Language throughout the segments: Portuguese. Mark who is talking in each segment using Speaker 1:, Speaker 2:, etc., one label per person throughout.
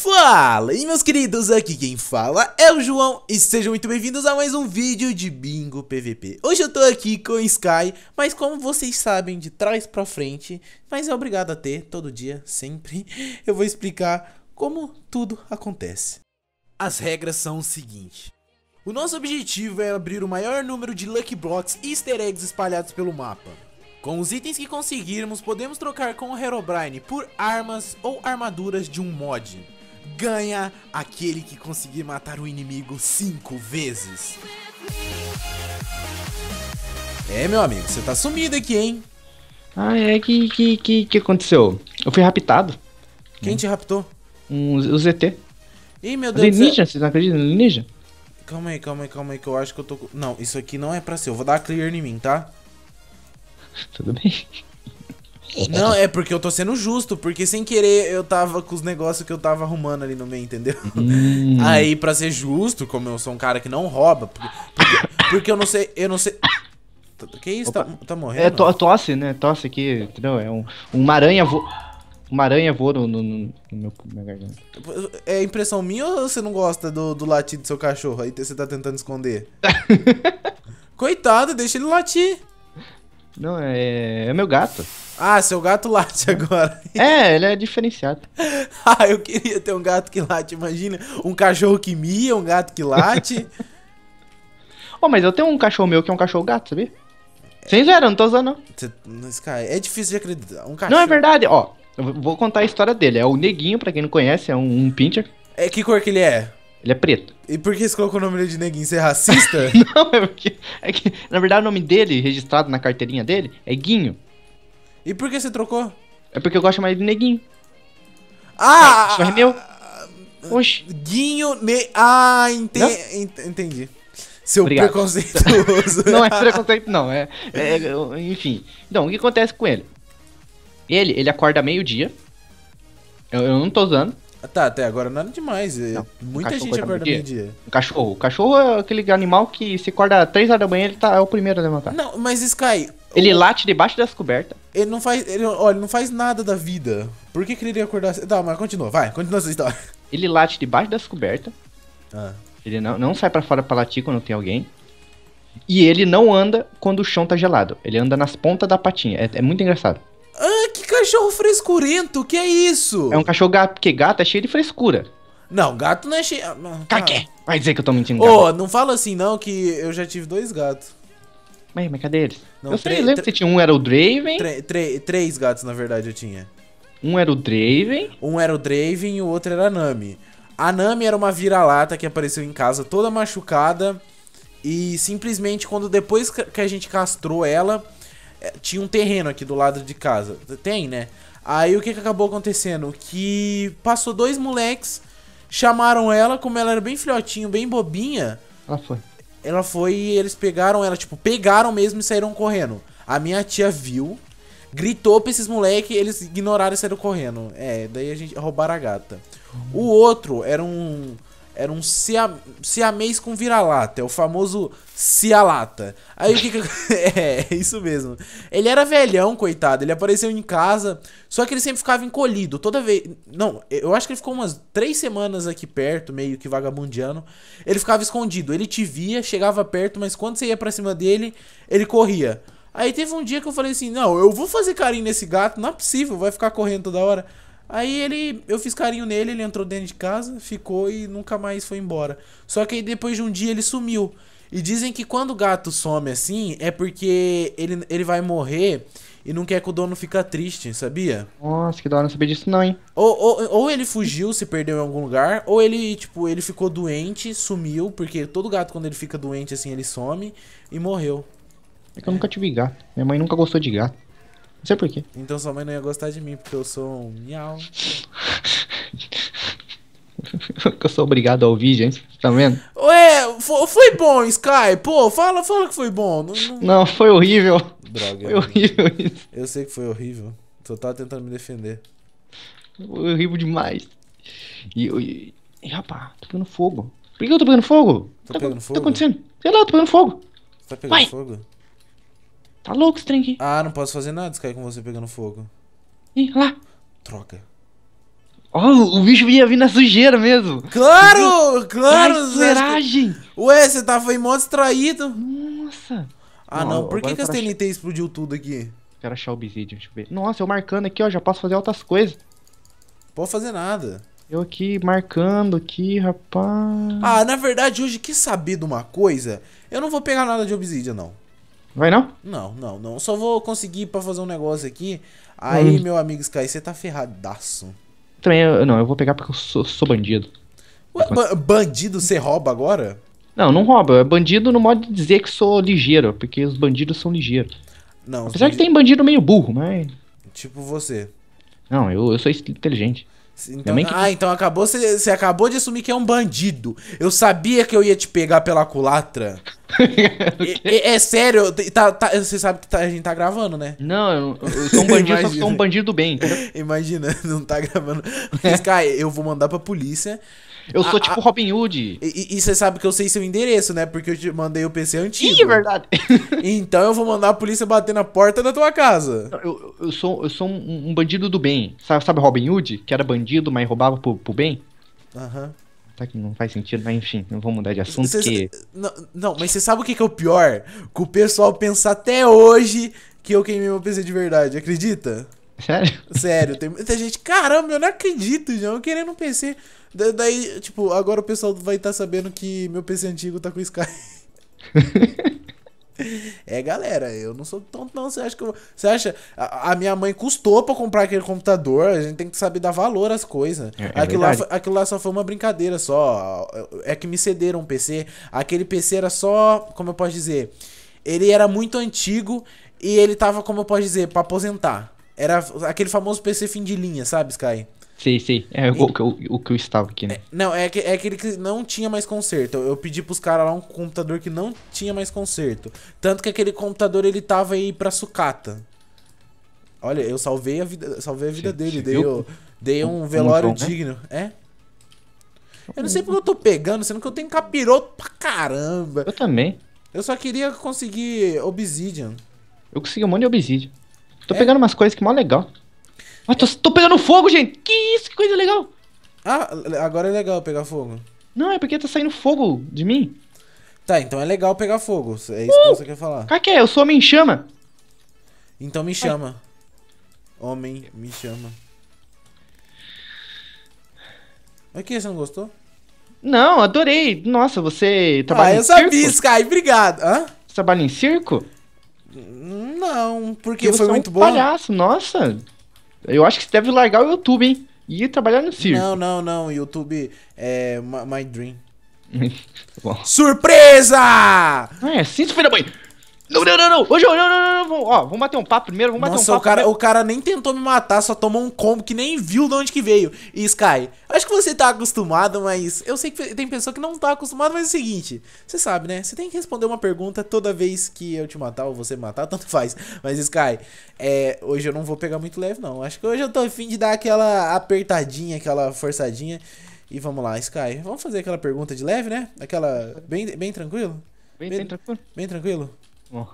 Speaker 1: Fala aí meus queridos, aqui quem fala é o João e sejam muito bem-vindos a mais um vídeo de Bingo PVP Hoje eu tô aqui com o Sky, mas como vocês sabem de trás pra frente, mas é obrigado a ter todo dia, sempre Eu vou explicar como tudo acontece As regras são o seguinte O nosso objetivo é abrir o maior número de Lucky Blocks e Easter Eggs espalhados pelo mapa com os itens que conseguirmos, podemos trocar com o Herobrine por armas ou armaduras de um mod ganha aquele que conseguir matar o inimigo cinco vezes. É, meu amigo, você tá sumido aqui, hein?
Speaker 2: Ah, é que que, que, que aconteceu? Eu fui raptado. Quem hum. te raptou? Um, o ZT.
Speaker 1: Ih, meu Deus do céu.
Speaker 2: Você não acredita no ninja?
Speaker 1: Calma aí, calma aí, calma aí, que eu acho que eu tô... Não, isso aqui não é pra ser. Eu vou dar clear em mim, tá?
Speaker 2: Tudo bem.
Speaker 1: Não, é porque eu tô sendo justo, porque sem querer eu tava com os negócios que eu tava arrumando ali no meio, entendeu?
Speaker 2: Hum. Aí,
Speaker 1: pra ser justo, como eu sou um cara que não rouba, porque, porque, porque eu não sei, eu não sei. Que isso? Tá, tá, morrendo? É
Speaker 2: tosse, né? Tosse aqui, entendeu? É um, uma aranha vo... Uma aranha voa no, no, no, meu, minha garganta.
Speaker 1: É impressão minha ou você não gosta do, do latir do seu cachorro? Aí você tá tentando esconder? Coitado, deixa ele latir.
Speaker 2: Não, é. É meu gato.
Speaker 1: Ah, seu gato late agora. É, ele é diferenciado. ah, eu queria ter um gato que late, imagina. Um cachorro que mia, um gato que late.
Speaker 2: oh, mas eu tenho um cachorro meu que é um cachorro gato, sabia? É... Sem zoeira, não tô usando,
Speaker 1: não. Cara, é difícil de acreditar. Um cachorro... Não, é verdade,
Speaker 2: ó. Eu vou contar a história dele. É o Neguinho, pra quem não conhece, é um, um pincher. É, que cor que ele é? Ele é preto. E por que você colocou o nome dele de Neguinho? Você é racista? não, é porque, é que, na verdade, o nome dele, registrado na carteirinha dele, é Guinho. E por que você trocou? É porque eu gosto mais de neguinho. Ah! É, isso é meu. Ah, Oxi. Guinho ne... Ah, ente... entendi. Seu Obrigado. preconceituoso. não é preconceito, não. É, é, é, enfim. Então, o que acontece com ele? Ele, ele acorda meio-dia. Eu, eu, não tô usando. Tá, até agora nada é demais. Não, Muita gente acorda, acorda meio-dia. Meio cachorro. O cachorro é aquele animal que se acorda 3 horas da manhã, ele tá, é o primeiro a levantar. Não, mas Sky. Ele o... late debaixo das cobertas.
Speaker 1: Ele não faz. Ele, ó, ele não faz nada da vida. Por que, que ele iria acordar? Tá, mas continua, vai, continua essa história.
Speaker 2: Ele late debaixo das cobertas. Ah. Ele não, não sai para fora pra latir quando tem alguém. E ele não anda quando o chão tá gelado. Ele anda nas pontas da patinha. É, é muito engraçado.
Speaker 1: Ah, que cachorro frescurento, que é isso?
Speaker 2: É um cachorro gato, porque gato é cheio de frescura. Não, gato
Speaker 1: não é cheio. Ah, Caqué!
Speaker 2: Ah. Vai dizer que eu tô mentindo. Ô, oh,
Speaker 1: não fala assim não, que eu já tive dois gatos. Mas, mas cadê eles? Não, eu sei,
Speaker 2: lembro que tinha um era o Draven.
Speaker 1: Três gatos, na verdade, eu tinha. Um era o Draven. Um era o Draven e o outro era a Nami. A Nami era uma vira-lata que apareceu em casa toda machucada. E simplesmente quando depois que a gente castrou ela, eh, tinha um terreno aqui do lado de casa. Tem, né? Aí o que, que acabou acontecendo? Que passou dois moleques, chamaram ela, como ela era bem filhotinho, bem bobinha. Ela foi ela foi. Eles pegaram ela, tipo, pegaram mesmo e saíram correndo. A minha tia viu, gritou pra esses moleque, eles ignoraram e saíram correndo. É, daí a gente roubaram a gata. O outro era um era um cia, siamês com vira-lata, é o famoso cialata. Aí o que que... É, é, isso mesmo. Ele era velhão, coitado, ele apareceu em casa, só que ele sempre ficava encolhido, toda vez... Não, eu acho que ele ficou umas três semanas aqui perto, meio que vagabundiano. Ele ficava escondido, ele te via, chegava perto, mas quando você ia pra cima dele, ele corria. Aí teve um dia que eu falei assim: não, eu vou fazer carinho nesse gato, não é possível, vai ficar correndo toda hora. Aí ele, eu fiz carinho nele, ele entrou dentro de casa, ficou e nunca mais foi embora. Só que aí depois de um dia ele sumiu. E dizem que quando o gato some assim, é porque ele, ele vai morrer e não quer que o dono fica triste, sabia?
Speaker 2: Nossa, que da hora não saber disso não, hein?
Speaker 1: Ou, ou, ou, ele fugiu, se perdeu em algum lugar, ou ele, tipo, ele ficou doente, sumiu, porque todo gato quando ele fica doente assim, ele
Speaker 2: some e morreu. É que eu nunca tive gato. Minha mãe nunca gostou de gato. Não sei porquê.
Speaker 1: Então sua mãe não ia gostar de mim, porque eu sou um miau.
Speaker 2: eu sou obrigado a ouvir, gente. Tá vendo?
Speaker 1: Ué, foi, bom, Sky. Pô, fala, fala que foi bom. Não, não... não foi horrível.
Speaker 2: Droga. Foi horrível isso.
Speaker 1: Eu sei que foi horrível. tu tava tentando me defender.
Speaker 2: Foi horrível demais. E, e, e rapaz, tô pegando fogo. Por que eu tô pegando fogo? Tá, pegando tá fogo? O que tá acontecendo? Sei lá, eu tô pegando fogo. tá pegando Vai. fogo? Tá louco esse trem aqui. Ah, não posso fazer nada se cair com você pegando fogo. Ih, lá. Troca. Ó, oh, o bicho ia vir na sujeira mesmo.
Speaker 1: Claro, claro. Na esmeragem. Ué, você tava tá, aí mó distraído.
Speaker 2: Nossa.
Speaker 1: Ah, não. não. Por que, que as TNT
Speaker 2: achar... explodiu tudo aqui? Quero achar o obsidian, deixa eu ver. Nossa, eu marcando aqui, ó. Já posso fazer outras coisas. Pode fazer nada. Eu aqui marcando aqui, rapaz.
Speaker 1: Ah, na verdade, hoje, que saber de uma coisa? Eu não vou pegar nada de obsidian, não. Vai não? Não, não, não. Só vou conseguir para fazer um negócio aqui. Aí, hum. meu amigo Sky, você tá ferradaço.
Speaker 2: Também, eu, não, eu vou pegar porque eu sou, sou bandido.
Speaker 1: Ué, ba bandido você rouba agora?
Speaker 2: Não, não rouba. Bandido não pode dizer que sou ligeiro, porque os bandidos são ligeiros. Não,
Speaker 1: Apesar bandido... que tem bandido meio
Speaker 2: burro, mas.
Speaker 1: Tipo você.
Speaker 2: Não, eu, eu sou inteligente. Então,
Speaker 1: Ah, então acabou, você acabou de assumir que é um bandido. Eu sabia que eu ia te pegar pela culatra. é, é, é, sério, tá, tá, você sabe que tá, a gente tá gravando, né? Não, eu, eu sou um bandido, eu sou um bandido bem. Imagina, não tá gravando. Mas, cara, eu vou mandar pra polícia eu sou a, tipo Robin Hood. E você sabe que eu sei seu endereço, né? Porque eu te mandei o
Speaker 2: PC antigo. Ih, é verdade. então eu vou mandar a polícia bater na porta da tua casa. Eu, eu sou, eu sou um, um bandido do bem. Sabe, sabe Robin Hood? Que era bandido, mas roubava pro, pro bem? Aham. Uhum. Tá que não faz sentido, mas enfim, não vou mudar de assunto. Cê, porque...
Speaker 1: não, não, mas você sabe o que, que é o pior? Que o pessoal pensa até hoje que eu queimei meu PC de verdade, acredita? Sério? Sério, tem muita gente. Caramba, eu não acredito, João, querendo um PC. Da, daí, tipo, agora o pessoal vai estar tá sabendo que meu PC antigo tá com Sky. é, galera, eu não sou tonto, não. Você acha que eu. Você acha. A, a, minha mãe custou pra comprar aquele computador. A gente tem que saber dar valor às coisas. É, é aquilo, lá, aquilo lá só foi uma brincadeira, só. É que me cederam um PC. Aquele PC era só. Como eu posso dizer? Ele era muito antigo e ele tava, como eu posso dizer, pra aposentar. Era aquele famoso PC fim de linha, sabe, Sky?
Speaker 2: Sei, sei. É o, que, eu, o que eu estava aqui, né? É,
Speaker 1: não, é, é aquele que não tinha mais conserto. Eu, pedi pros caras lá um computador que não tinha mais conserto. Tanto que aquele computador ele tava aí pra sucata. Olha, eu salvei a vida, salvei a vida dele. dei, eu, dei um, um velório um então, bom, né? digno. Né? É? Eu não hum. sei porque eu tô pegando, sendo que eu tenho capiroto pra caramba. Eu também.
Speaker 2: Eu só queria conseguir obsidian. Eu consegui um monte de obsidian. Tô é. pegando umas coisas que é mó legal. Ah, tô, tô, pegando fogo, gente! Que isso, que coisa legal! Ah,
Speaker 1: agora é legal pegar fogo. Não, é porque tá saindo fogo de mim. Tá, então é legal pegar fogo. É isso uh! que você quer falar.
Speaker 2: Ah, que é? Eu sou homem chama.
Speaker 1: Então me chama. Ai. Homem, me chama. Aqui, você não gostou?
Speaker 2: Não, adorei. Nossa, você trabalha ah, em circo? Ah, eu sabia, Sky. Obrigado. Hã? Você trabalha em circo? Não, porque, porque foi é um muito bom. palhaço, nossa. Eu acho que você deve largar o YouTube, hein? E ir trabalhar no circo. Não, não, não.
Speaker 1: YouTube é My Dream.
Speaker 2: Surpresa! Ah,
Speaker 1: é, sexta-feira, mãe.
Speaker 2: Não, não, não, não. Ô, João, não,
Speaker 1: não, não, não. Ó, vamos bater um papo primeiro, vamos Nossa, bater um papo. O cara, o cara nem tentou me matar, só tomou um combo que nem viu de onde que veio. E Sky, acho que você tá acostumado, mas. Eu sei que tem pessoa que não tá acostumada, mas é o seguinte. Você sabe, né? Você tem que responder uma pergunta toda vez que eu te matar ou você matar, tanto faz. Mas, Sky, é, hoje eu não vou pegar muito leve, não. Acho que hoje eu tô afim de dar aquela apertadinha, aquela forçadinha. E vamos lá, Sky. Vamos fazer aquela pergunta de leve, né? Aquela. Bem, bem tranquilo? Bem, bem, bem tranquilo. Bem tranquilo? Oh.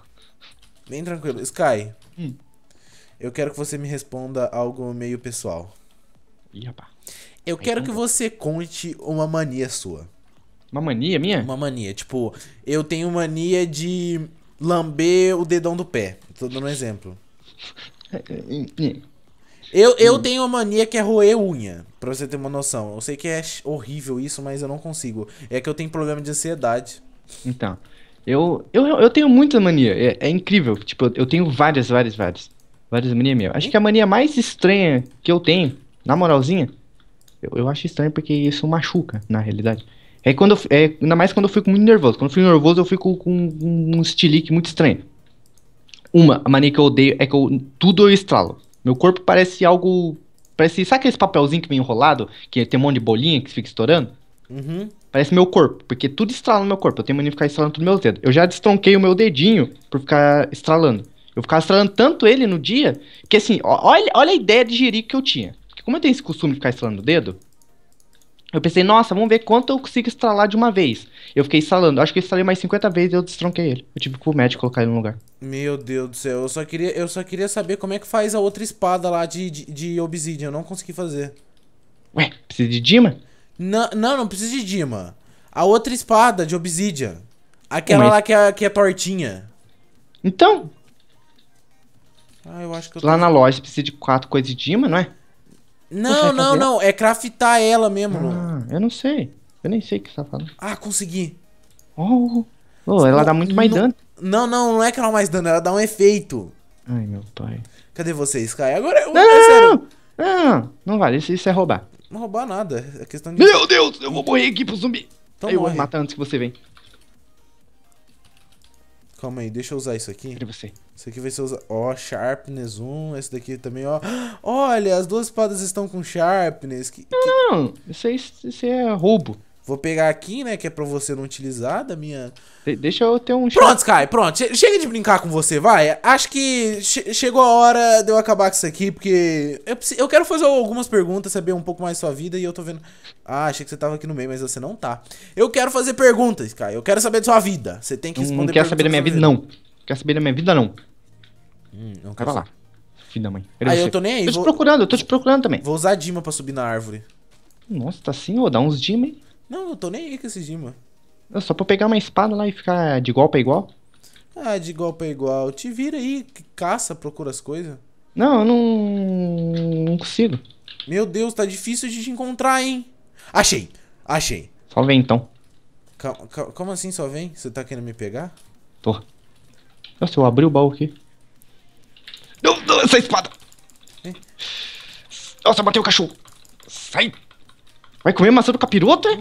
Speaker 1: Bem tranquilo. Sky, hum. eu quero que você me responda algo meio pessoal. Ih, rapaz. Eu quero tá que você conte uma mania sua. Uma mania minha? Uma mania. Tipo, eu tenho mania de lamber o dedão do pé. Tô dando um exemplo. É, é, eu, eu hum. tenho uma mania que é roer unha, pra você ter uma noção. Eu sei que é horrível isso, mas eu não consigo. É que eu tenho problema de ansiedade.
Speaker 2: Então, eu, eu, eu tenho muita mania. É, é incrível. Tipo, eu tenho várias, várias, várias. Várias manias minhas. Acho que a mania mais estranha que eu tenho, na moralzinha, eu, eu acho estranho porque isso machuca, na realidade. É quando eu, é, ainda mais quando eu fico muito nervoso. Quando eu fico nervoso, eu fico com um, um estilique muito estranho. Uma, a mania que eu odeio é que eu, tudo eu estralo. Meu corpo parece algo. Parece. Sabe aqueles papelzinho que vem enrolado? Que tem um monte de bolinha que fica estourando? Uhum. Parece meu corpo, porque tudo estrala no meu corpo. Eu tenho mania de ficar estralando todos meus dedos. Eu já destronquei o meu dedinho por ficar estralando. Eu ficava estralando tanto ele no dia, que assim, olha, olha a ideia de jirico que eu tinha. Porque como eu tenho esse costume de ficar estralando o dedo, eu pensei, nossa, vamos ver quanto eu consigo estralar de uma vez. Eu fiquei estralando, acho que eu estralei mais 50 vezes e eu destronquei ele. Eu tive que pro médico colocar ele no lugar.
Speaker 1: Meu Deus do céu, eu só queria, eu só queria saber como é que faz a outra espada lá de, de, de obsidian, eu não consegui fazer.
Speaker 2: Ué, precisa de Dima?
Speaker 1: Não, não, precisa de Dima. A outra espada de obsidian. Aquela lá que é,
Speaker 2: que é tortinha. Então?
Speaker 1: Ah, eu acho que eu tô... Lá na
Speaker 2: loja precisa de quatro coisas de Dima, não é? Não, não, não.
Speaker 1: É craftar ela mesmo,
Speaker 2: Ah, eu não sei. Eu nem sei o que você tá falando.
Speaker 1: Ah, consegui. Oh, oh,
Speaker 2: oh. ela não, dá muito mais não, dano.
Speaker 1: Não, não, não é que ela mais dano, ela dá um efeito.
Speaker 2: Ai, meu pai. Cadê vocês, Kai? Agora eu. Não, é sério. não, não, não, não vale, isso, isso é roubar.
Speaker 1: Não roubar nada. É questão de. Meu Deus, eu vou então morrer aqui pro
Speaker 2: zumbi. Então eu morre. vou matar antes que você vem.
Speaker 1: Calma aí, deixa eu usar isso aqui. entre você? Isso aqui vai ser usado. Ó, Sharpness 1. Esse daqui também, ó. Olha, as duas espadas estão com Sharpness. Que, que... Não, isso, é, isso é roubo. Vou pegar aqui, né, que é pra você não utilizar da minha... De deixa eu ter um... Pronto, Sky, pronto. Che chega de brincar com você, vai. Acho que che chegou a hora de eu acabar com isso aqui, porque... Eu, eu quero fazer algumas perguntas, saber um pouco mais sua vida, e eu tô vendo... Ah, achei que você tava aqui no meio, mas você não tá. Eu quero fazer perguntas, Sky. Eu quero saber da sua vida. Você tem que responder Não quer saber da minha vida, vida, não.
Speaker 2: Quer saber da minha vida, não. Hum, não quero lá. Filho da mãe. Aí ah, eu tô nem aí. Tô vou... te procurando, eu tô te procurando também. Vou usar Dima pra subir na árvore. Nossa, tá assim, ô. Dá uns Dima, hein?
Speaker 1: Não, não tô nem aí com esse
Speaker 2: É Só pra pegar uma espada lá e ficar de igual pra igual?
Speaker 1: Ah, de igual pra igual. Te vira aí, caça, procura as coisas.
Speaker 2: Não, eu não. não consigo.
Speaker 1: Meu Deus, tá difícil de te encontrar, hein? Achei! Achei! Só vem então. Calma, calma, como assim só vem? Você tá querendo me pegar?
Speaker 2: Tô. Nossa, eu abri o baú aqui. Não, não essa espada! É. Nossa, matei o cachorro! Sai! Vai comer
Speaker 1: maçã do capiroto? É?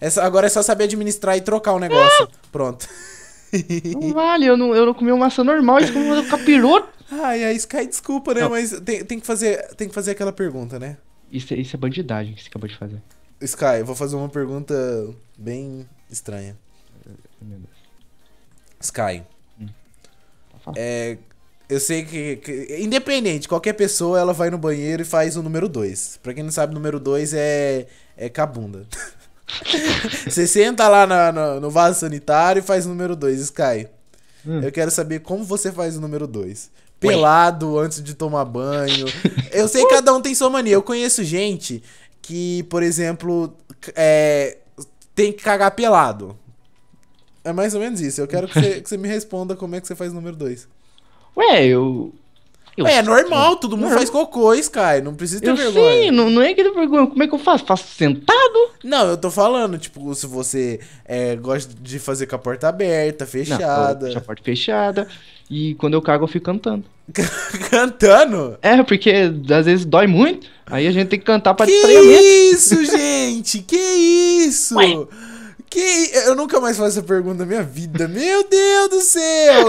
Speaker 1: é só, agora é só saber administrar e trocar o negócio. Ah! Pronto.
Speaker 2: Não vale, eu não, eu não comi uma maçã normal, isso comi do
Speaker 1: capiroto. Ai, a Sky, desculpa, né? Não. Mas tem, tem, que fazer, tem que fazer aquela pergunta, né?
Speaker 2: Isso, isso é bandidagem que você acabou de fazer.
Speaker 1: Sky, eu vou fazer uma pergunta bem estranha. Sky. Hum. É, eu sei que, que, Independente, qualquer pessoa ela vai no banheiro e faz o número 2. Pra quem não sabe, número 2 é. é cabunda. Você senta lá na, no vaso sanitário e faz o número 2, Sky. Hum. Eu quero saber como você faz o número 2. Pelado Ué. antes de tomar banho. Eu sei que cada um tem sua mania. Eu conheço gente que, por exemplo, é, tem que cagar pelado. É mais ou menos isso. Eu quero que você, que você me responda como é que você faz o número 2.
Speaker 2: Ué, eu. eu é normal, todo mundo não. faz
Speaker 1: cocô, Sky. Não precisa ter eu vergonha. Sim, não,
Speaker 2: não é que eu vergonha. Como é que eu faço? Faço sentado?
Speaker 1: Não, eu tô falando, tipo, se você é, gosta de fazer com a porta aberta,
Speaker 2: fechada. Não, a porta fechada. E quando eu cago, eu fico cantando. cantando? É, porque às vezes dói muito. Aí a gente tem que cantar pra Que isso,
Speaker 1: gente? Que isso? Ué? Que eu nunca mais faço essa pergunta na minha vida. Meu Deus do céu!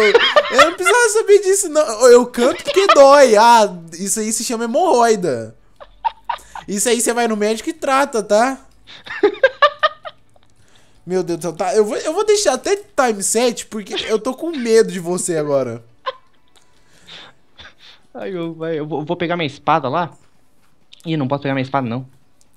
Speaker 1: Eu não precisava saber disso, não. Eu canto porque dói. Ah, isso aí se chama hemorroida. Isso aí você vai no médico e trata, tá? Meu Deus do céu, tá? Eu vou, eu vou deixar até time set
Speaker 2: porque eu tô com medo de você agora. Ai, eu, eu, vou, pegar minha espada lá. Ih, não posso pegar minha espada, não.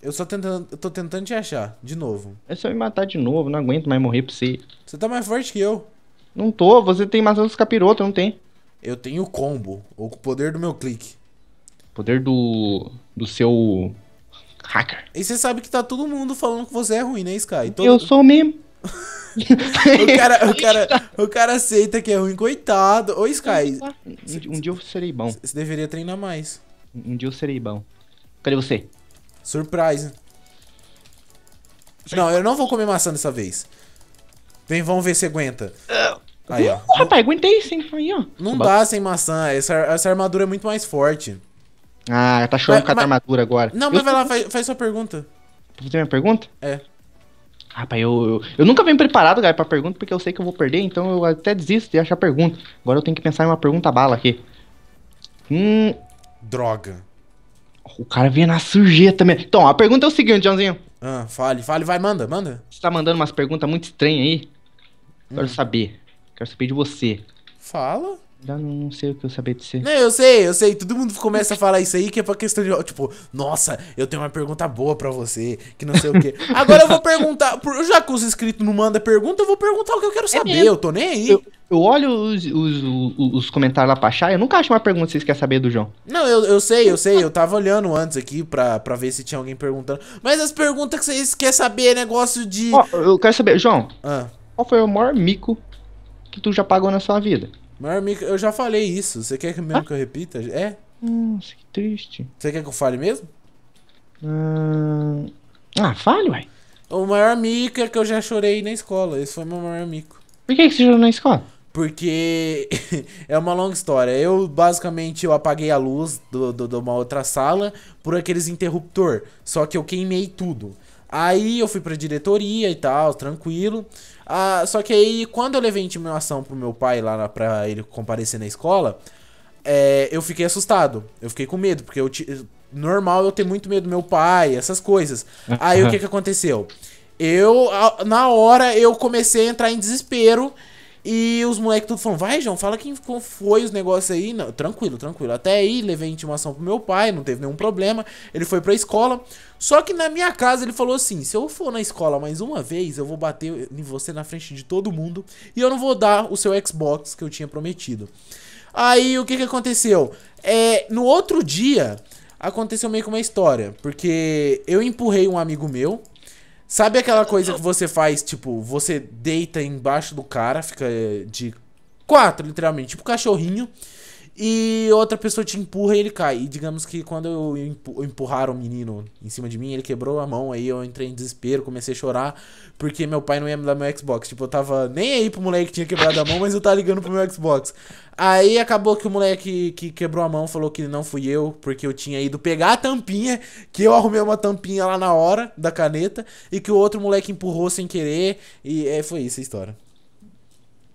Speaker 2: Eu só tentando, eu tô tentando te achar, de novo. É só me matar de novo, não aguento mais morrer pra você. Você tá mais forte que eu. Não tô, você tem maçã dos capiroto, não tem. Eu tenho combo, o poder do meu clique. Poder do. do seu. hacker. E você sabe que tá todo
Speaker 1: mundo falando que você é ruim, né, Sky? Todo... Eu sou mesmo.
Speaker 2: o, cara, o,
Speaker 1: cara, o cara aceita que é ruim, coitado. Ô, Sky. Ah, um, um dia eu serei bom. Você deveria treinar mais. Um dia eu serei bom. Cadê você? Surprise. Não, eu não vou comer maçã dessa vez. Vem, vamos ver se aguenta. Aí, ó.
Speaker 2: rapaz, aguentei sim. Aí, ó. Não dá
Speaker 1: sem maçã. Essa, essa armadura é muito mais
Speaker 2: forte. Ah, tá chorando com a armadura agora. Não, mas vai lá,
Speaker 1: faz, faz sua pergunta.
Speaker 2: Você tem minha pergunta? É. Rapaz, eu, eu, eu, nunca venho preparado, galera, pra pergunta, porque eu sei que eu vou perder, então eu até desisto de achar pergunta. Agora eu tenho que pensar em uma pergunta bala aqui. Hum. Droga. O cara vinha na sujeira também. Então, a pergunta é o seguinte, Joãozinho. Ah, fale, fale, vai, manda, manda. Você tá mandando umas perguntas muito estranhas aí. Quero hum. saber. Quero saber de você. Fala. Já não, não sei o que eu sabia de ser. Não,
Speaker 1: eu sei, eu sei. Todo mundo começa a falar isso aí que é pra questão de. Tipo, nossa, eu tenho uma pergunta boa pra você, que não sei
Speaker 2: o quê. Agora eu vou perguntar. Já que os inscritos não mandam pergunta,
Speaker 1: eu vou perguntar o que eu quero é saber. É eu tô nem aí. Eu,
Speaker 2: eu olho os, os, os, os, comentários lá pra achar, eu nunca acho uma pergunta que vocês querem saber do João.
Speaker 1: Não, eu, eu sei, eu sei. Eu tava olhando antes aqui pra, pra ver se tinha alguém perguntando. Mas as perguntas que
Speaker 2: vocês querem saber é negócio de. Ó, oh, eu quero saber, João. Ah. Qual foi o maior mico que tu já pagou na sua vida?
Speaker 1: Maior mico. Eu já falei isso. Você quer que mesmo ah? que eu repita? É?
Speaker 2: Nossa, hum, que triste.
Speaker 1: Você quer que eu fale mesmo?
Speaker 2: Hum... Ah, fale, ué.
Speaker 1: O maior mico é que eu já chorei na escola. Esse foi meu maior mico.
Speaker 2: Por que, que você chorou na escola?
Speaker 1: Porque é uma longa história. Eu, basicamente, eu apaguei a luz do, do, de uma outra sala por aqueles interruptor. Só que eu queimei tudo. Aí eu fui pra diretoria e tal, tranquilo. Ah, só que aí, quando eu levei a intimação pro meu pai lá pra ele comparecer na escola, é, eu fiquei assustado. Eu fiquei com medo, porque eu normal eu ter muito medo do meu pai, essas coisas. Aí o que, que aconteceu? Eu, na hora, eu comecei a entrar em desespero e os moleques tudo falando, vai, João, fala quem foi os negócios aí. Não, tranquilo, tranquilo. Até aí, levei intimação pro meu pai, não teve nenhum problema. Ele foi pra escola. Só que na minha casa ele falou assim: se eu for na escola mais uma vez, eu vou bater em você na frente de todo mundo. E eu não vou dar o seu Xbox que eu tinha prometido. Aí o que que aconteceu? É, no outro dia, aconteceu meio que uma história. Porque eu empurrei um amigo meu Sabe aquela coisa que você faz, tipo, você deita embaixo do cara, fica eh, de quatro, literalmente, tipo cachorrinho e outra pessoa te empurra e ele cai. E digamos que quando eu empurraram o menino em cima de mim, ele quebrou a mão, aí eu entrei em desespero, comecei a chorar, porque meu pai não ia me dar meu Xbox. Tipo, eu tava nem aí pro moleque que tinha quebrado a mão, mas eu tava ligando pro meu Xbox. Aí acabou que o moleque que quebrou a mão falou que não fui eu, porque eu tinha ido pegar a tampinha, que eu arrumei uma tampinha lá na hora da caneta, e que o outro moleque empurrou sem querer, e é, foi isso a história.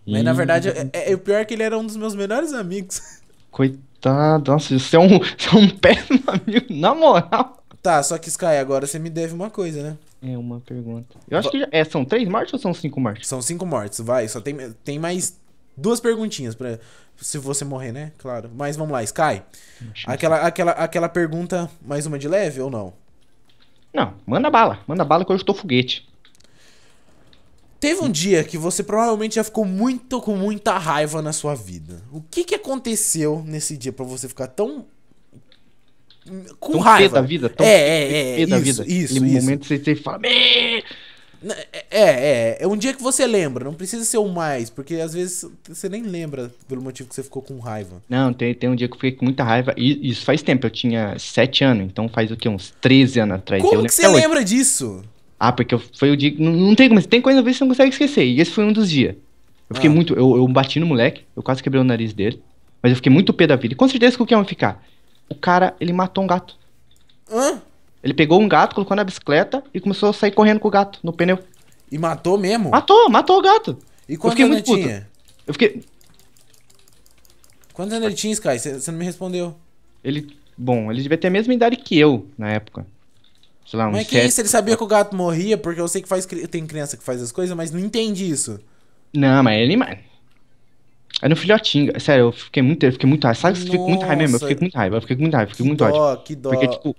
Speaker 2: Mas na verdade, é,
Speaker 1: é, o pior é que ele era um dos meus melhores amigos.
Speaker 2: Coitado, nossa, você é um, você é um péssimo
Speaker 1: amigo, na moral. Tá, só que Sky, agora você me deve uma coisa, né? É uma pergunta. Eu acho que já, é, são três mortes ou são cinco mortes? São cinco mortes, vai. Só tem, tem mais duas perguntinhas para se você morrer, né? Claro. Mas vamos lá, Sky. Aquela, aquela, aquela pergunta, mais uma de leve ou não? Não, manda bala. Manda bala que eu estou foguete. Teve um dia que você provavelmente já ficou muito com muita raiva na sua vida. O que que aconteceu nesse dia para você ficar tão
Speaker 2: com tão raiva da vida, tão é, é, é, da isso, vida. Isso, Aquele isso. momento você, você fala,
Speaker 1: Bee! Né, é, é, é um dia que você lembra, não precisa ser o mais, porque às vezes você nem lembra pelo motivo que você ficou com raiva.
Speaker 2: Não, tem, tem um dia que eu fiquei com muita raiva, e isso faz tempo, eu tinha 7 anos, então faz o que, uns 13 anos atrás. Como que você lembra
Speaker 1: disso?
Speaker 2: Ah, porque foi o dia. Não, não tem como. Tem coisa a ver que você não consegue esquecer. E esse foi um dos dias. Eu fiquei ah. muito. Eu, eu bati no moleque, eu quase quebrei o nariz dele. Mas eu fiquei muito pé da vida. E com certeza que o que ia é ficar? O cara, ele matou um gato. Hã? Ele pegou um gato, colocou na bicicleta e começou a sair correndo com o gato no pneu. E matou mesmo? Matou, matou o gato. E quantos anos tinha? Puto. Eu fiquei.
Speaker 1: Quantos anos ele tinha, Sky? Você não me respondeu.
Speaker 2: Ele. Bom, ele devia ter a mesma idade que eu na época sei lá, um Mas é que é isso, ele
Speaker 1: sabia que o gato morria, porque eu sei que faz, tem criança que faz as coisas, mas não entende isso.
Speaker 2: Não, mas ele, mano. Era é um filhotinho, sério, eu fiquei muito, eu fiquei muito raiva. Sabe, eu fiquei muito raiva mesmo, eu fiquei com muita raiva, eu fiquei com muita raiva, fiquei muito ódio. Dó, que dó. Porque, tipo,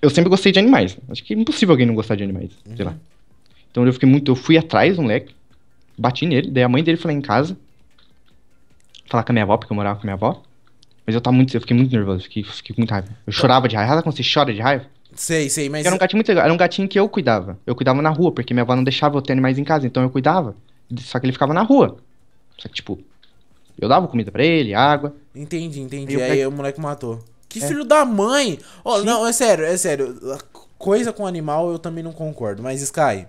Speaker 2: eu sempre gostei de animais. Acho que é impossível alguém não gostar de animais, uhum. sei lá. Uhum. Então eu fiquei muito, eu fui atrás do moleque, bati nele, daí a mãe dele foi lá em casa, falar com a minha avó, porque eu morava com a minha avó. Mas eu tava muito, eu fiquei muito nervoso, fiquei, fiquei com muita raiva. Eu tá. chorava de raiva. Sabe quando você chora de raiva? Sei, sei, mas. Era um gatinho muito legal. Era um gatinho que eu cuidava. Eu cuidava na rua, porque minha avó não deixava eu ter animais em casa, então eu cuidava. Só que ele ficava na rua. Só que, tipo, eu dava comida pra ele, água. Entendi, entendi. Aí, aí, o, moleque... aí o
Speaker 1: moleque matou. Que é. filho da mãe! Oh, não, é sério, é sério. Coisa com animal eu também não concordo. Mas, Sky,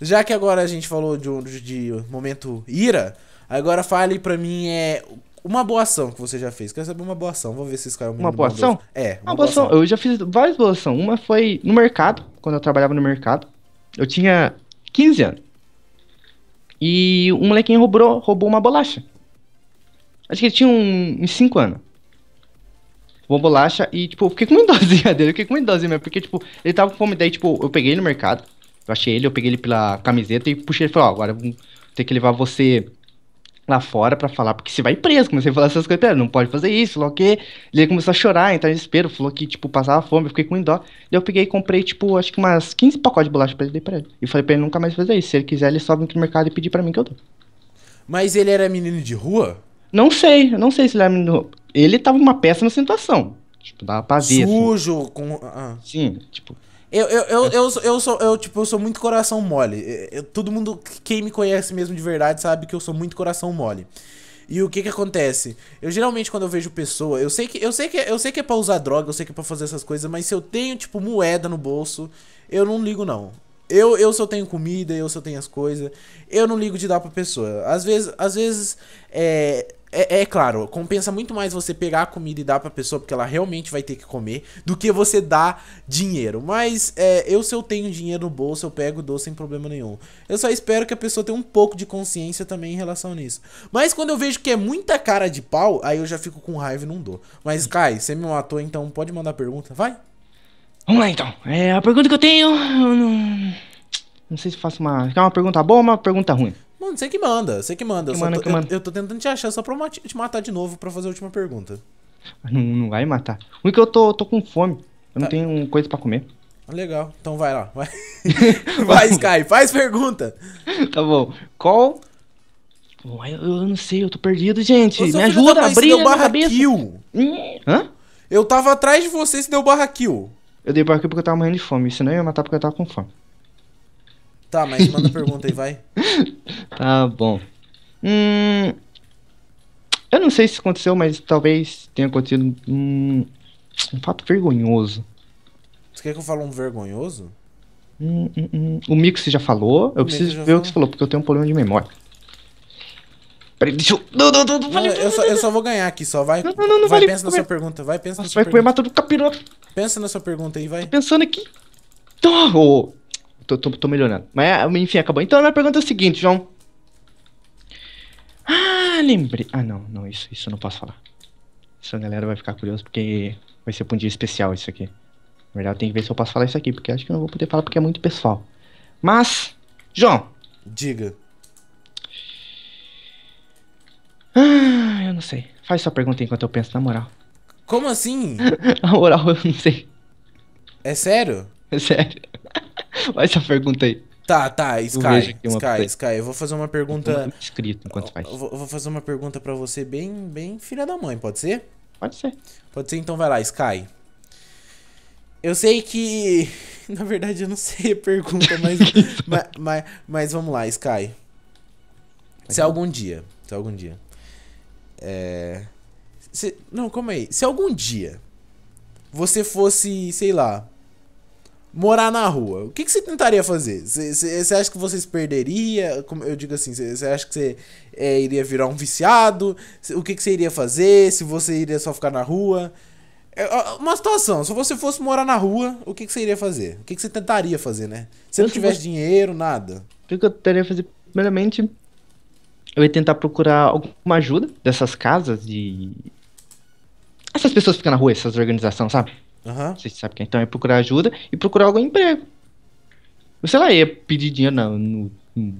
Speaker 1: já que agora a gente falou de, de momento ira, agora fale pra mim é uma boa ação que você já fez. quer saber uma boa ação. Vou ver se esse cara é um Uma boa ação? É. Uma, uma boa ação.
Speaker 2: Eu já fiz várias boas ações. Uma foi no mercado, quando eu trabalhava no mercado. Eu tinha 15 anos. E um molequinho roubou, roubou uma bolacha. Acho que ele tinha um, uns 5 anos. Roubou bolacha e, tipo, eu fiquei com uma idosinha dele. Eu fiquei com uma idosinha mesmo. Porque, tipo, ele tava com fome. Daí, tipo, eu peguei ele no mercado. Eu achei ele, eu peguei ele pela camiseta e puxei ele e falei, ó, oh, agora vou ter que levar você lá fora para falar, porque você vai preso. Comecei a falar essas coisas, não pode fazer isso, logo que. Ele começou a chorar, entrar em desespero, falou que, tipo, passava fome, eu fiquei com dó. E eu peguei e comprei, tipo, acho que umas 15 pacotes de bolacha pra ele, dei pra ele. E falei pra ele nunca mais fazer isso. Se ele quiser, ele sobe no mercado e pedir pra mim que eu dou. Mas ele era menino de rua? Não sei, não sei se ele era menino de rua. Ele tava uma péssima situação. Tipo, dava pra ver. Assim. Sujo, assim. com. Ah, ah. Sim, tipo.
Speaker 1: Eu, eu, eu, é. eu, sou, eu, sou, eu, tipo, eu sou muito coração mole. Eu, todo mundo, quem me conhece mesmo de verdade, sabe que eu sou muito coração mole. E o que que acontece? Eu geralmente quando eu vejo pessoa, eu sei que eu sei que eu sei que é para usar droga, eu sei que é para fazer essas coisas, mas se eu tenho tipo moeda no bolso, eu não ligo não. Eu, eu só tenho comida, eu só tenho as coisas. Eu não ligo de dar pra pessoa. Às vezes, às vezes é, é, é, claro, compensa muito mais você pegar a comida e dar pra pessoa, porque ela realmente vai ter que comer, do que você dar dinheiro. Mas é, eu, se eu tenho dinheiro no bolso, eu pego e dou sem problema nenhum. Eu só espero que a pessoa tenha um pouco de consciência também em relação nisso. Mas quando eu vejo que é muita cara de pau, aí eu já fico com raiva e não dou. Mas, Kai, você me matou, então pode mandar pergunta, vai?
Speaker 2: Vamos lá então. É, a pergunta que eu tenho. Eu não, não sei se faço uma. É uma pergunta boa ou uma pergunta ruim.
Speaker 1: Não, você que manda, você que manda. Que eu, manda, tô, que eu, manda. eu tô tentando te achar só pra te matar de novo pra fazer a última pergunta.
Speaker 2: Não, não vai matar. O único que eu tô, tô com fome. Eu tá. não tenho coisa pra comer.
Speaker 1: Legal, então vai lá. Vai,
Speaker 2: vai Sky, faz pergunta. Tá bom. Qual. eu não sei, eu tô perdido, gente. Me ajuda abriu barra cabeça. kill. Hã? Eu tava atrás de você e se deu barra kill. Eu dei barra kill porque eu tava morrendo de fome. Senão eu ia matar porque eu tava com fome.
Speaker 1: Tá, mas manda pergunta aí, vai.
Speaker 2: Tá bom. Hum, eu não sei se aconteceu, mas talvez tenha acontecido hum, um fato vergonhoso.
Speaker 1: Você quer que eu fale um vergonhoso?
Speaker 2: Hum, hum, hum. o Mix já falou. Eu o preciso ver falou. o que você falou, porque eu tenho um problema de memória. Peraí, deixa eu.
Speaker 1: Não, não, não, não, não eu, só, eu só vou ganhar aqui, só vai. Não, não, não, vai, vale, pensa na sua pergunta. Vai, pensa na sua vai pergunta.
Speaker 2: Vai comer mata do capiroto. Pensa na sua pergunta aí, vai. Tô pensando aqui. Oh, tô, tô, tô melhorando. Ah, mas, enfim, acabou. Então, a minha pergunta é a seguinte, João. Ah, lembrei. Ah, não, não, isso, isso eu não posso falar. Isso a galera vai ficar curiosa porque vai ser pra um dia especial isso aqui. Na verdade, eu tenho que ver se eu posso falar isso aqui, porque acho que eu não vou poder falar porque é muito pessoal. Mas, João. Diga. Ah, eu não sei. Faz sua pergunta enquanto eu penso, na moral. Como assim? na moral, eu não sei.
Speaker 1: É sério?
Speaker 2: É sério. Olha essa pergunta aí.
Speaker 1: Tá, tá, Sky, Sky, Sky, eu vou fazer uma pergunta...
Speaker 2: Escrito enquanto faz. Eu
Speaker 1: vou fazer uma pergunta para você bem, bem filha da mãe, pode ser? Pode ser. Pode ser, então vai lá, Sky. Eu sei que... Na verdade, eu não sei a pergunta, mas, mas, mas, mas, vamos lá, Sky. Se algum dia... Se algum dia... É... Se, não, calma aí. Se algum dia você fosse, sei lá, morar na rua, o que, que você tentaria fazer? Você acha que você se perderia? Como eu digo assim, você acha que você é, iria virar um viciado? Cê, o que você iria fazer? Se você iria só ficar na rua? É, uma situação, se você fosse morar na rua, o que você iria fazer? O que você tentaria fazer, né? Se não tivesse
Speaker 2: dinheiro, nada. O que eu tentaria fazer? Primeiramente, eu ia tentar procurar alguma ajuda dessas casas de. Essas pessoas ficam na rua, essas organizações, sabe? Uhum. Você sabe que é. então é procurar ajuda e procurar algum emprego. Sei lá, ia pedir dinheiro no, no,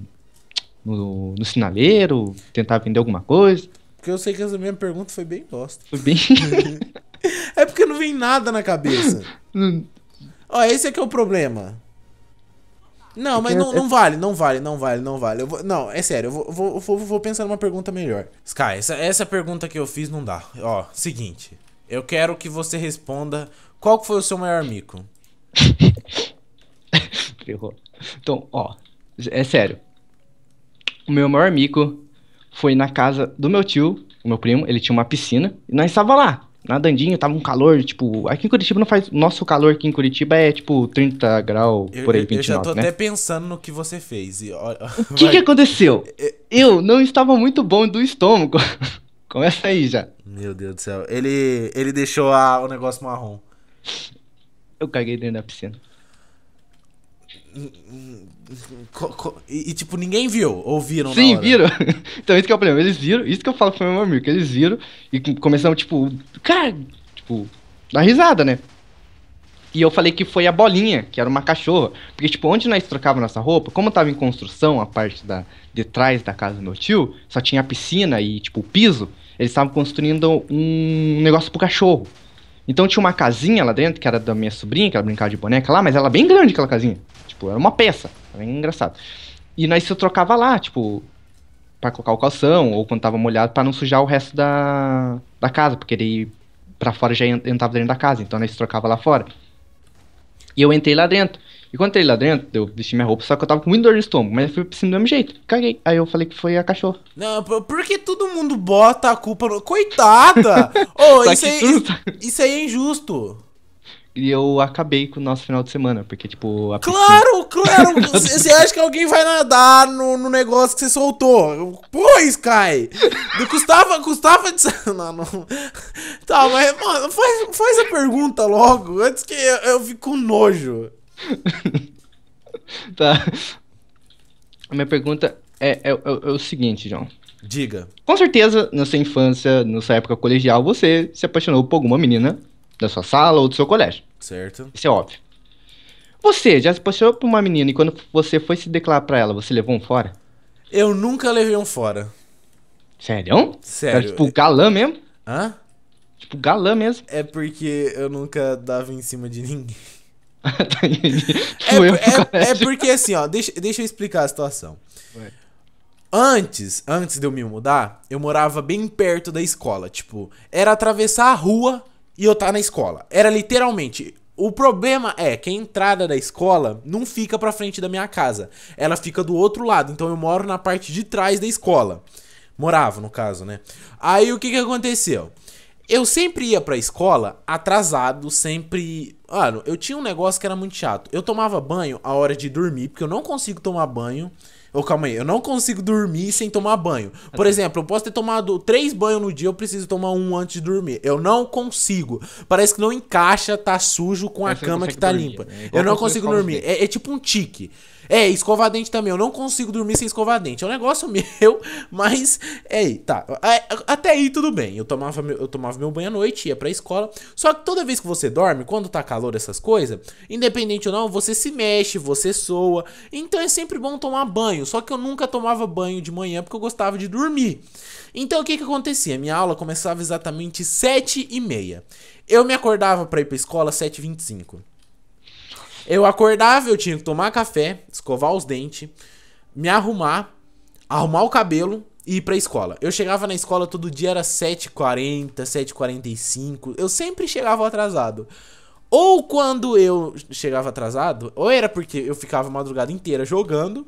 Speaker 2: no, no sinaleiro, tentar vender alguma coisa.
Speaker 1: Porque eu sei é que essa minha pergunta foi bem bosta. Foi bem. é porque não vem nada na cabeça. Ó, esse é que é o problema. Não, é mas não, não, vale, não vale, não vale, não vale. Vou, não, é sério, eu vou, vou, vou, vou, pensar numa pergunta melhor. Sky, essa, essa pergunta que eu fiz não dá. Ó, seguinte. Eu quero que você
Speaker 2: responda qual foi o seu maior mico? Ferrou. Então, ó, é sério. O meu maior mico foi na casa do meu tio, o meu primo, ele tinha uma piscina, e nós estava lá, nadandinho, tava um calor, tipo, aqui em Curitiba não faz, nosso calor aqui em Curitiba é tipo 30 graus, eu, por aí, 29, Eu já tô né? até
Speaker 1: pensando no que você fez. E, ó, o que que
Speaker 2: aconteceu? É, eu não estava muito bom do estômago. Começa aí já. Meu Deus do céu. Ele, ele deixou a, o negócio marrom. Eu caguei dentro da piscina. E, e, tipo, ninguém viu,
Speaker 1: ouviram Sim, viram.
Speaker 2: então, isso que é o problema. Eles viram, isso que eu falo pro meu amigo, que eles viram e começaram, tipo, cara, tipo, dar risada, né? E eu falei que foi a bolinha, que era uma cachorra. Porque, tipo, onde nós trocávamos nossa roupa, como tava em construção a parte da, de trás da casa do meu tio, só tinha a piscina e, tipo, o piso, eles estavam construindo um negócio pro cachorro. Então tinha uma casinha lá dentro, que era da minha sobrinha, que ela brincava de boneca lá, mas ela bem grande aquela casinha. Tipo, era uma peça. Era bem engraçado. E nós se trocava lá, tipo, para colocar o calção, ou quando tava molhado, para não sujar o resto da, da casa, porque ele para fora já entrava dentro da casa, então nós se trocava lá fora. E eu entrei lá dentro. E quando entrei lá dentro, eu vesti minha roupa, só que eu tava com muito dor de estômago, mas eu fui pra piscina do mesmo jeito. Caguei. Aí eu falei que foi a cachorra.
Speaker 1: Não, porque todo mundo bota a culpa no. Coitada! oh, isso, aí, tudo... Tá- isso aí é
Speaker 2: injusto. E eu acabei com o nosso final de semana, porque, tipo. A claro,
Speaker 1: piscina... claro! Você acha que alguém vai nadar no, no negócio que você soltou? Pois, Kai! Custava, custava de. Não, não. Tá, mas, mano, faz, faz a pergunta logo, antes que eu, eu fique com nojo.
Speaker 2: tá. A minha pergunta é, é, é, é o seguinte, João. Diga. Com certeza, na sua infância, na sua época colegial, você se apaixonou por alguma menina da sua sala ou do seu colégio.
Speaker 1: Certo. Isso
Speaker 2: é óbvio. Você já se apaixonou por uma menina e quando você foi se declarar pra ela, você levou um fora? Eu nunca levei um fora. Sério? Sério. Era tipo galã mesmo?
Speaker 1: Hã? Tipo galã mesmo. É porque eu nunca dava em cima de ninguém. É, é, é, é, porque assim, ó, deixa, deixa eu explicar a situação. Antes, antes de eu me mudar, eu morava bem perto da escola. Tipo, era atravessar a rua e eu tá na escola. Era literalmente. O problema é que a entrada da escola não fica pra frente da minha casa. Ela fica do outro lado. Então eu moro na parte de trás da escola. Morava, no caso, né? Aí o que que aconteceu? Eu sempre ia pra escola atrasado, sempre Mano, eu tinha um negócio que era muito chato. Eu tomava banho a hora de dormir, porque eu não consigo tomar banho. Ô, oh, calma aí, eu não consigo dormir sem tomar banho. Por okay. exemplo, eu posso ter tomado três banhos no dia, eu preciso tomar um antes de dormir. Eu não consigo. Parece que não encaixa, tá sujo com eu a cama que, que tá dormir. limpa. É eu não consigo dormir. É, é tipo um tique. É, escovar dente também. Eu não consigo dormir sem escovar dente. É um negócio meu, mas. Tá. É, tá. Até aí tudo bem. Eu tomava, meu, eu tomava meu banho à noite, ia pra escola. Só que toda vez que você dorme, quando tá calor, essas coisas, independente ou não, você se mexe, você soa. Então é sempre bom tomar banho. Só que eu nunca tomava banho de manhã porque eu gostava de dormir. Então o que que acontecia? Minha aula começava exatamente 7 e meia. Eu me acordava para ir pra escola 7h25. Eu acordava, eu tinha que tomar café, escovar os dentes, me arrumar, arrumar o cabelo e ir pra escola. Eu chegava na escola todo dia, era 7h40, 7h45. Eu sempre chegava atrasado. Ou quando eu chegava atrasado, ou era porque eu ficava a madrugada inteira jogando,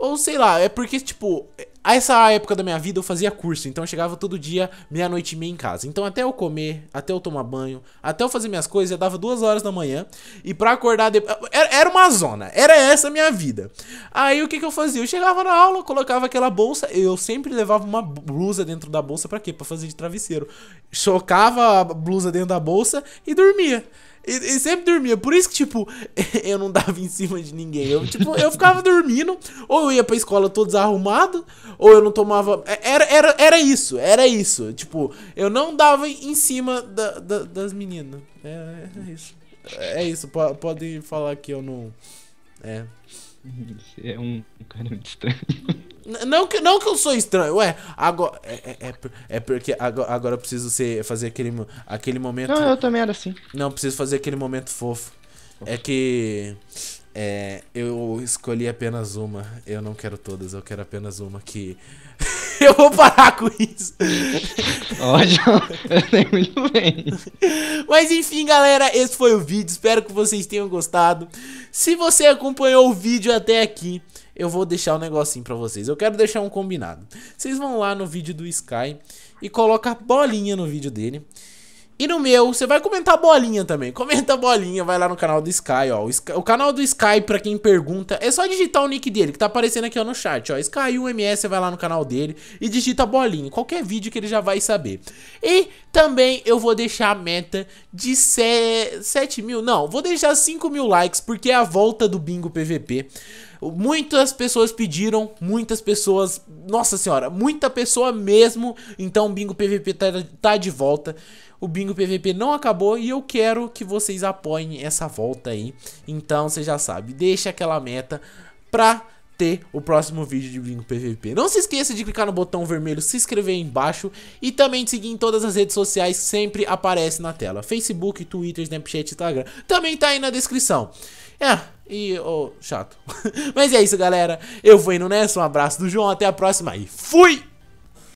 Speaker 1: ou sei lá, é porque, tipo, a essa época da minha vida eu fazia curso, então eu chegava todo dia, meia-noite e meia em casa. Então até eu comer, até eu tomar banho, até eu fazer minhas coisas, já dava duas horas da manhã. E pra acordar depois. Era uma zona, era essa a minha vida. Aí o que, que eu fazia? Eu chegava na aula, colocava aquela bolsa, eu sempre levava uma blusa dentro da bolsa, pra quê? Pra fazer de travesseiro. Chocava a blusa dentro da bolsa e dormia. E, sempre dormia. Por isso que, tipo, eu não dava em cima de ninguém. Eu, tipo, eu ficava dormindo, ou eu ia pra escola todo desarrumado, ou eu não tomava. É, era, era, era isso, era isso. Tipo, eu não dava em cima da, da, das meninas. É, é, isso. É isso, podem falar que eu não. É.
Speaker 2: É um cara muito estranho.
Speaker 1: Não que, não que eu sou estranho, ué. Agora, é, é, é, é porque agora, agora eu preciso ser, fazer aquele, aquele momento. Não, eu também era assim. Não, preciso fazer aquele momento fofo. É que. É, eu escolhi apenas uma. Eu não quero todas, eu quero apenas uma que. eu vou parar com isso.
Speaker 2: Ótimo, muito bem.
Speaker 1: Mas enfim, galera, esse foi o vídeo. Espero que vocês tenham gostado. Se você acompanhou o vídeo até aqui, eu vou deixar um negocinho para vocês. Eu quero deixar um combinado. Vocês vão lá no vídeo do Sky e coloca bolinha no vídeo dele. E no meu, você vai comentar bolinha também. Comenta bolinha, vai lá no canal do Sky, ó. O, Sky, o canal do Sky, pra quem pergunta, é só digitar o nick dele, que tá aparecendo aqui ó, no chat, ó. Sky UMS, você vai lá no canal dele e digita bolinha. Qualquer vídeo que ele já vai saber. E também eu vou deixar a meta de 7 mil, não, vou deixar 5 mil likes, porque é a volta do bingo PVP. Muitas pessoas pediram, muitas pessoas. Nossa senhora, muita pessoa mesmo. Então o Bingo PVP tá, tá de volta. O Bingo PVP não acabou e eu quero que vocês apoiem essa volta aí. Então você já sabe, deixa aquela meta pra ter o próximo vídeo de Bingo PVP. Não se esqueça de clicar no botão vermelho, se inscrever aí embaixo e também de seguir em todas as redes sociais, sempre aparece na tela. Facebook, Twitter, Snapchat, Instagram, também tá aí na descrição. É, e, ô, oh, chato. Mas é isso, galera. Eu vou indo nessa. Um abraço do João. Até a próxima e fui!